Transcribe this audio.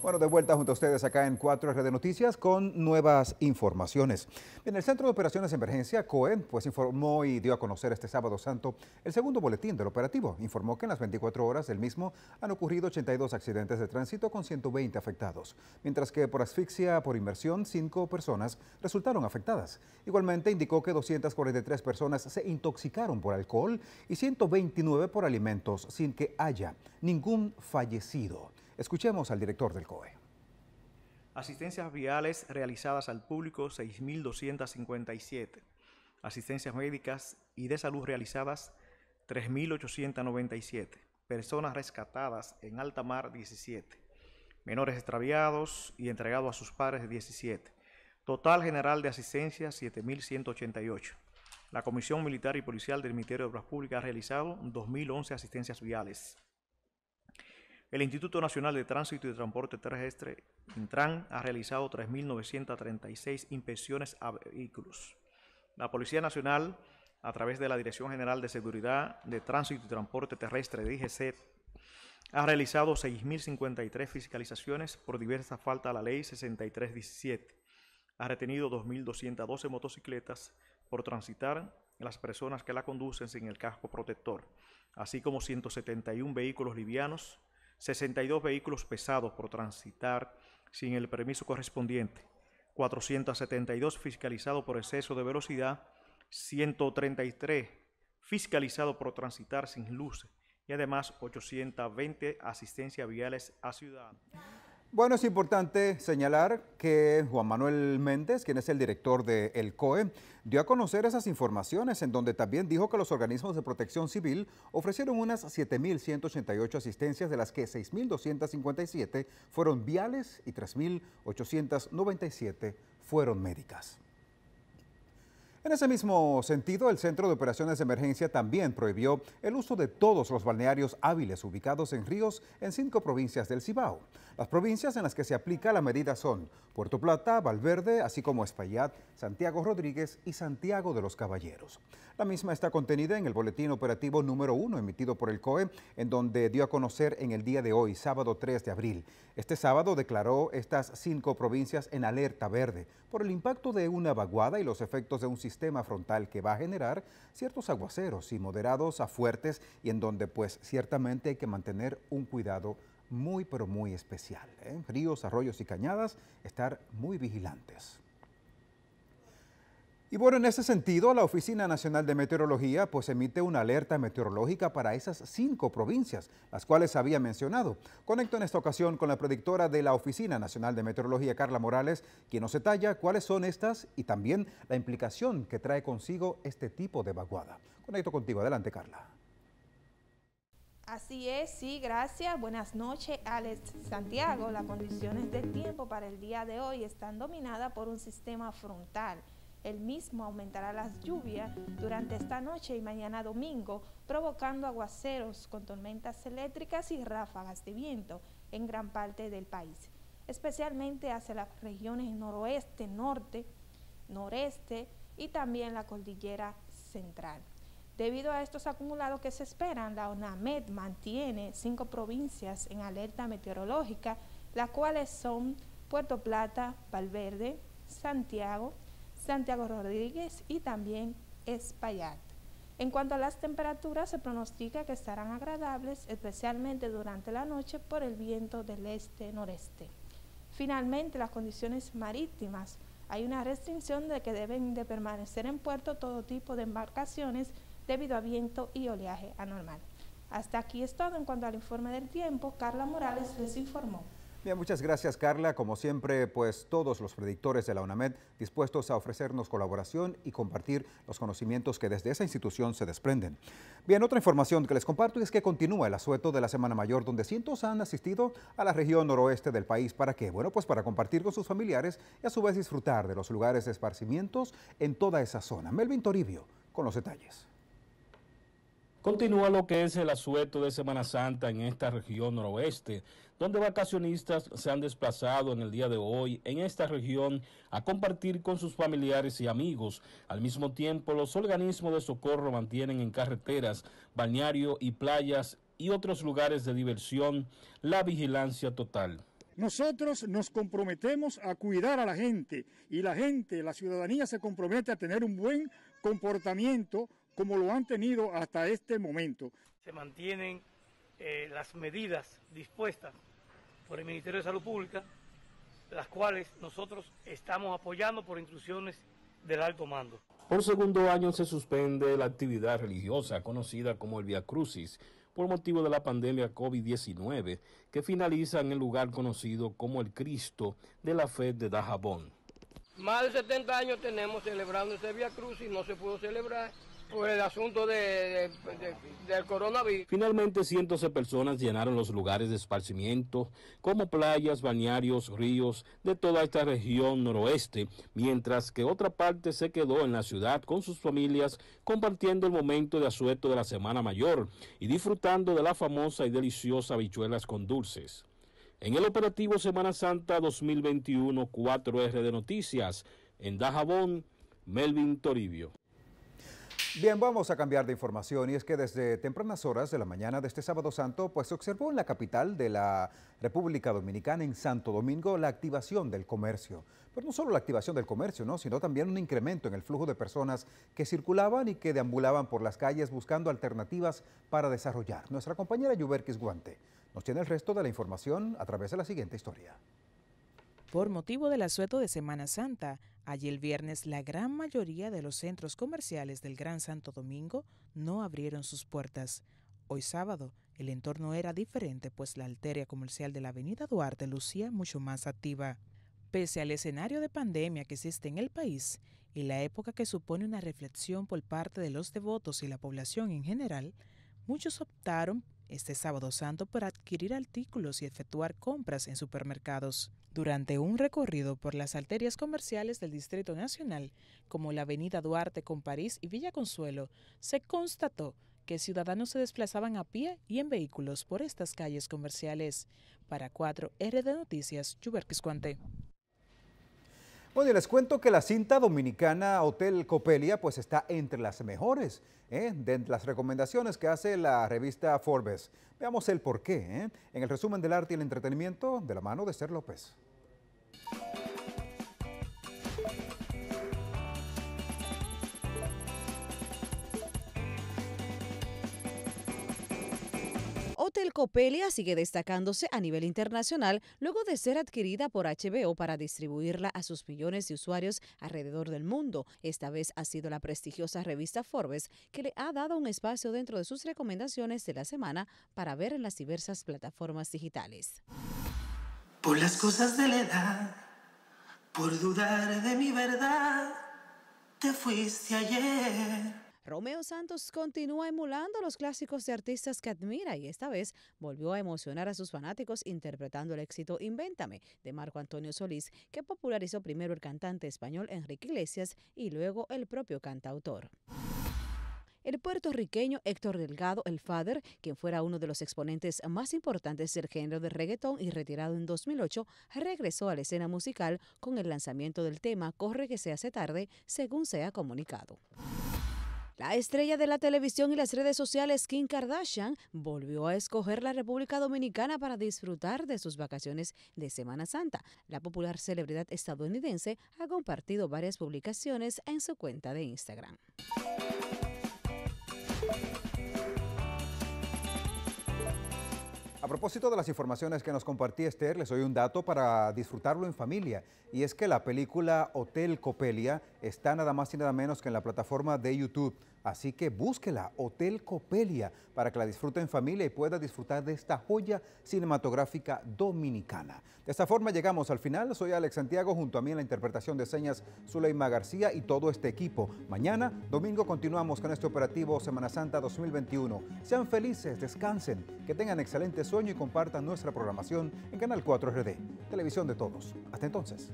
Bueno, de vuelta junto a ustedes acá en 4R de Noticias con nuevas informaciones. En el Centro de Operaciones de Emergencia, COE, pues informó y dio a conocer este sábado santo el segundo boletín del operativo. Informó que en las 24 horas del mismo han ocurrido 82 accidentes de tránsito con 120 afectados, mientras que por asfixia por inmersión, 5 personas resultaron afectadas. Igualmente indicó que 243 personas se intoxicaron por alcohol y 129 por alimentos, sin que haya ningún fallecido. Escuchemos al director del COE. Asistencias viales realizadas al público 6.257. Asistencias médicas y de salud realizadas 3.897. Personas rescatadas en alta mar 17. Menores extraviados y entregados a sus padres 17. Total general de asistencia 7.188. La Comisión Militar y Policial del Ministerio de Obras Públicas ha realizado 2.011 asistencias viales. El Instituto Nacional de Tránsito y Transporte Terrestre, Intran, ha realizado 3.936 inspecciones a vehículos. La Policía Nacional, a través de la Dirección General de Seguridad de Tránsito y Transporte Terrestre, DGC, ha realizado 6.053 fiscalizaciones por diversas faltas a la Ley 6317. Ha retenido 2.212 motocicletas por transitar las personas que la conducen sin el casco protector, así como 171 vehículos livianos 62 vehículos pesados por transitar sin el permiso correspondiente, 472 fiscalizados por exceso de velocidad, 133 fiscalizados por transitar sin luces y además 820 asistencia viales a ciudad. Bueno, es importante señalar que Juan Manuel Méndez, quien es el director del el COE, dio a conocer esas informaciones en donde también dijo que los organismos de protección civil ofrecieron unas 7.188 asistencias, de las que 6.257 fueron viales y 3.897 fueron médicas. En ese mismo sentido, el Centro de Operaciones de Emergencia también prohibió el uso de todos los balnearios hábiles ubicados en ríos en cinco provincias del Cibao. Las provincias en las que se aplica la medida son Puerto Plata, Valverde, así como Espaillat, Santiago Rodríguez y Santiago de los Caballeros. La misma está contenida en el Boletín Operativo número uno emitido por el COE, en donde dio a conocer en el día de hoy, sábado 3 de abril. Este sábado declaró estas cinco provincias en alerta verde por el impacto de una vaguada y los efectos de un sistema frontal que va a generar ciertos aguaceros y moderados a fuertes y en donde pues ciertamente hay que mantener un cuidado muy pero muy especial. en ¿eh? Ríos, arroyos y cañadas, estar muy vigilantes. Y bueno, en ese sentido, la Oficina Nacional de Meteorología pues emite una alerta meteorológica para esas cinco provincias, las cuales había mencionado. Conecto en esta ocasión con la predictora de la Oficina Nacional de Meteorología, Carla Morales, quien nos detalla cuáles son estas y también la implicación que trae consigo este tipo de vaguada. Conecto contigo, adelante Carla. Así es, sí, gracias. Buenas noches, Alex Santiago. Las condiciones de tiempo para el día de hoy están dominadas por un sistema frontal el mismo aumentará las lluvias durante esta noche y mañana domingo, provocando aguaceros con tormentas eléctricas y ráfagas de viento en gran parte del país, especialmente hacia las regiones noroeste, norte, noreste y también la cordillera central. Debido a estos acumulados que se esperan, la ONAMED mantiene cinco provincias en alerta meteorológica, las cuales son Puerto Plata, Valverde, Santiago, Santiago Rodríguez y también Espaillat. En cuanto a las temperaturas, se pronostica que estarán agradables, especialmente durante la noche por el viento del este-noreste. Finalmente, las condiciones marítimas. Hay una restricción de que deben de permanecer en puerto todo tipo de embarcaciones debido a viento y oleaje anormal. Hasta aquí es todo en cuanto al informe del tiempo. Carla Morales les informó. Bien, muchas gracias Carla. Como siempre, pues todos los predictores de la UNAMED dispuestos a ofrecernos colaboración y compartir los conocimientos que desde esa institución se desprenden. Bien, otra información que les comparto es que continúa el asueto de la Semana Mayor, donde cientos han asistido a la región noroeste del país. ¿Para qué? Bueno, pues para compartir con sus familiares y a su vez disfrutar de los lugares de esparcimientos en toda esa zona. Melvin Toribio con los detalles. Continúa lo que es el asueto de Semana Santa en esta región noroeste donde vacacionistas se han desplazado en el día de hoy en esta región a compartir con sus familiares y amigos. Al mismo tiempo, los organismos de socorro mantienen en carreteras, balneario y playas y otros lugares de diversión la vigilancia total. Nosotros nos comprometemos a cuidar a la gente y la gente, la ciudadanía se compromete a tener un buen comportamiento como lo han tenido hasta este momento. Se mantienen eh, las medidas dispuestas por el Ministerio de Salud Pública, las cuales nosotros estamos apoyando por instrucciones del alto mando. Por segundo año se suspende la actividad religiosa conocida como el Via Crucis por motivo de la pandemia COVID-19 que finaliza en el lugar conocido como el Cristo de la Fe de Dajabón. Más de 70 años tenemos celebrando ese Via Crucis, no se pudo celebrar por el asunto de, del coronavirus. Finalmente, cientos de personas llenaron los lugares de esparcimiento, como playas, bañarios, ríos, de toda esta región noroeste, mientras que otra parte se quedó en la ciudad con sus familias, compartiendo el momento de asueto de la Semana Mayor y disfrutando de la famosa y deliciosa bichuelas con dulces. En el operativo Semana Santa 2021 4R de Noticias, en Dajabón, Melvin Toribio. Bien, vamos a cambiar de información y es que desde tempranas horas de la mañana de este sábado santo, pues se observó en la capital de la República Dominicana, en Santo Domingo, la activación del comercio. Pero pues, no solo la activación del comercio, ¿no? sino también un incremento en el flujo de personas que circulaban y que deambulaban por las calles buscando alternativas para desarrollar. Nuestra compañera Yuberkis Guante nos tiene el resto de la información a través de la siguiente historia. Por motivo del asueto de Semana Santa, allí el viernes la gran mayoría de los centros comerciales del Gran Santo Domingo no abrieron sus puertas. Hoy sábado, el entorno era diferente, pues la arteria comercial de la Avenida Duarte lucía mucho más activa. Pese al escenario de pandemia que existe en el país y la época que supone una reflexión por parte de los devotos y la población en general, muchos optaron este sábado santo para adquirir artículos y efectuar compras en supermercados. Durante un recorrido por las arterias comerciales del Distrito Nacional, como la Avenida Duarte con París y Villa Consuelo, se constató que ciudadanos se desplazaban a pie y en vehículos por estas calles comerciales. Para 4R de Noticias, cuante. Bueno, y les cuento que la cinta dominicana Hotel Copelia pues está entre las mejores ¿eh? de las recomendaciones que hace la revista Forbes. Veamos el porqué ¿eh? en el resumen del arte y el entretenimiento de la mano de Ser López. El Copelia sigue destacándose a nivel internacional luego de ser adquirida por HBO para distribuirla a sus millones de usuarios alrededor del mundo. Esta vez ha sido la prestigiosa revista Forbes que le ha dado un espacio dentro de sus recomendaciones de la semana para ver en las diversas plataformas digitales. Por las cosas de la edad, por dudar de mi verdad, te fuiste ayer. Romeo Santos continúa emulando los clásicos de artistas que admira y esta vez volvió a emocionar a sus fanáticos interpretando el éxito Invéntame de Marco Antonio Solís, que popularizó primero el cantante español Enrique Iglesias y luego el propio cantautor. El puertorriqueño Héctor Delgado, el Father, quien fuera uno de los exponentes más importantes del género de reggaetón y retirado en 2008, regresó a la escena musical con el lanzamiento del tema Corre que se hace tarde, según se ha comunicado. La estrella de la televisión y las redes sociales Kim Kardashian volvió a escoger la República Dominicana para disfrutar de sus vacaciones de Semana Santa. La popular celebridad estadounidense ha compartido varias publicaciones en su cuenta de Instagram. A propósito de las informaciones que nos compartí Esther, les doy un dato para disfrutarlo en familia. Y es que la película Hotel Copelia está nada más y nada menos que en la plataforma de YouTube. Así que búsquela, Hotel Copelia, para que la disfruten en familia y pueda disfrutar de esta joya cinematográfica dominicana. De esta forma llegamos al final. Soy Alex Santiago, junto a mí en la interpretación de señas Zuleima García y todo este equipo. Mañana, domingo, continuamos con este operativo Semana Santa 2021. Sean felices, descansen, que tengan excelente sueño y compartan nuestra programación en Canal 4 RD, Televisión de Todos. Hasta entonces.